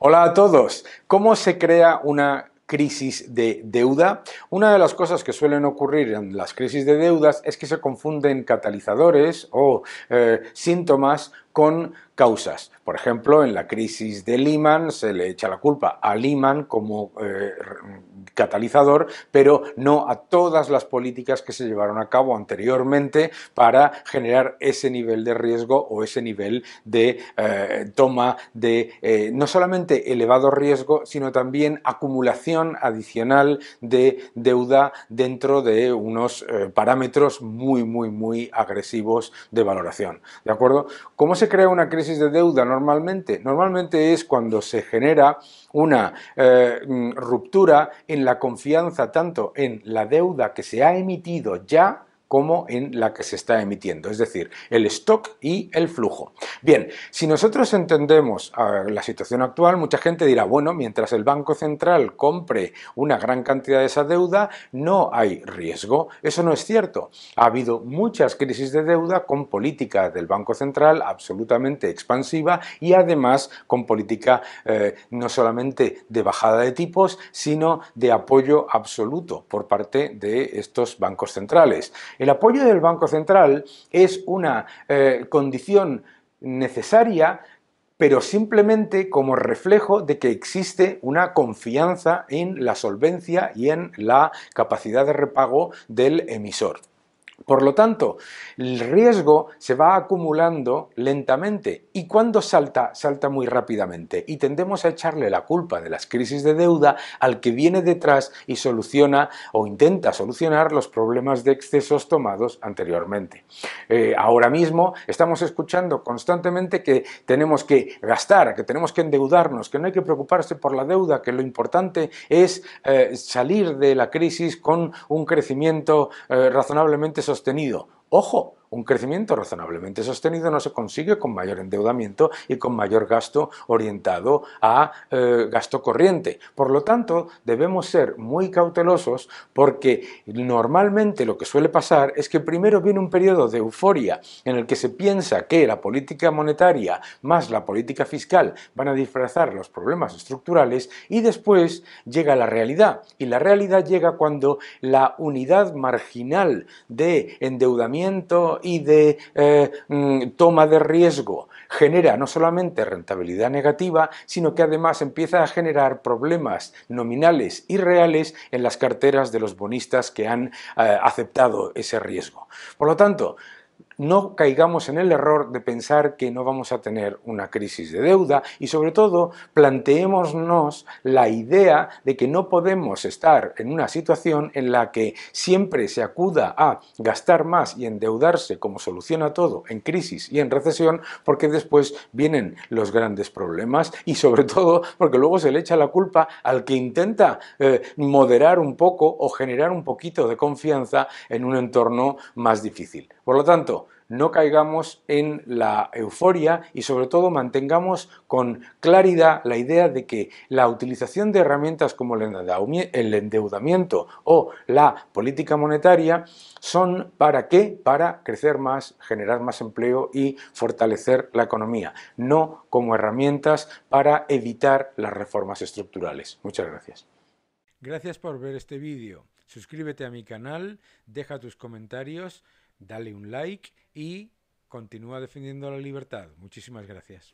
Hola a todos. ¿Cómo se crea una crisis de deuda? Una de las cosas que suelen ocurrir en las crisis de deudas es que se confunden catalizadores o eh, síntomas con causas. Por ejemplo, en la crisis de Lehman se le echa la culpa a Lehman como eh, catalizador, pero no a todas las políticas que se llevaron a cabo anteriormente para generar ese nivel de riesgo o ese nivel de eh, toma de eh, no solamente elevado riesgo, sino también acumulación adicional de deuda dentro de unos parámetros muy, muy, muy agresivos de valoración. ¿De acuerdo? ¿Cómo se crea una crisis de deuda normalmente? Normalmente es cuando se genera una eh, mm, ruptura en la confianza tanto en la deuda que se ha emitido ya como en la que se está emitiendo, es decir, el stock y el flujo. Bien, si nosotros entendemos ah, la situación actual, mucha gente dirá, bueno, mientras el Banco Central compre una gran cantidad de esa deuda, no hay riesgo. Eso no es cierto. Ha habido muchas crisis de deuda con política del Banco Central absolutamente expansiva y además con política eh, no solamente de bajada de tipos, sino de apoyo absoluto por parte de estos bancos centrales. El apoyo del Banco Central es una eh, condición necesaria pero simplemente como reflejo de que existe una confianza en la solvencia y en la capacidad de repago del emisor. Por lo tanto, el riesgo se va acumulando lentamente y cuando salta, salta muy rápidamente y tendemos a echarle la culpa de las crisis de deuda al que viene detrás y soluciona o intenta solucionar los problemas de excesos tomados anteriormente. Eh, ahora mismo estamos escuchando constantemente que tenemos que gastar, que tenemos que endeudarnos, que no hay que preocuparse por la deuda, que lo importante es eh, salir de la crisis con un crecimiento eh, razonablemente razonablemente sostenido. Ojo, un crecimiento razonablemente sostenido no se consigue con mayor endeudamiento y con mayor gasto orientado a eh, gasto corriente. Por lo tanto, debemos ser muy cautelosos porque normalmente lo que suele pasar es que primero viene un periodo de euforia en el que se piensa que la política monetaria más la política fiscal van a disfrazar los problemas estructurales y después llega la realidad. Y la realidad llega cuando la unidad marginal de endeudamiento y de eh, mm, toma de riesgo genera no solamente rentabilidad negativa, sino que además empieza a generar problemas nominales y reales en las carteras de los bonistas que han eh, aceptado ese riesgo. Por lo tanto, no caigamos en el error de pensar que no vamos a tener una crisis de deuda y sobre todo planteémonos la idea de que no podemos estar en una situación en la que siempre se acuda a gastar más y endeudarse como solución a todo en crisis y en recesión porque después vienen los grandes problemas y sobre todo porque luego se le echa la culpa al que intenta eh, moderar un poco o generar un poquito de confianza en un entorno más difícil. Por lo tanto, no caigamos en la euforia y sobre todo mantengamos con claridad la idea de que la utilización de herramientas como el endeudamiento o la política monetaria son para qué? Para crecer más, generar más empleo y fortalecer la economía, no como herramientas para evitar las reformas estructurales. Muchas gracias. Gracias por ver este vídeo. Suscríbete a mi canal, deja tus comentarios dale un like y continúa defendiendo la libertad. Muchísimas gracias.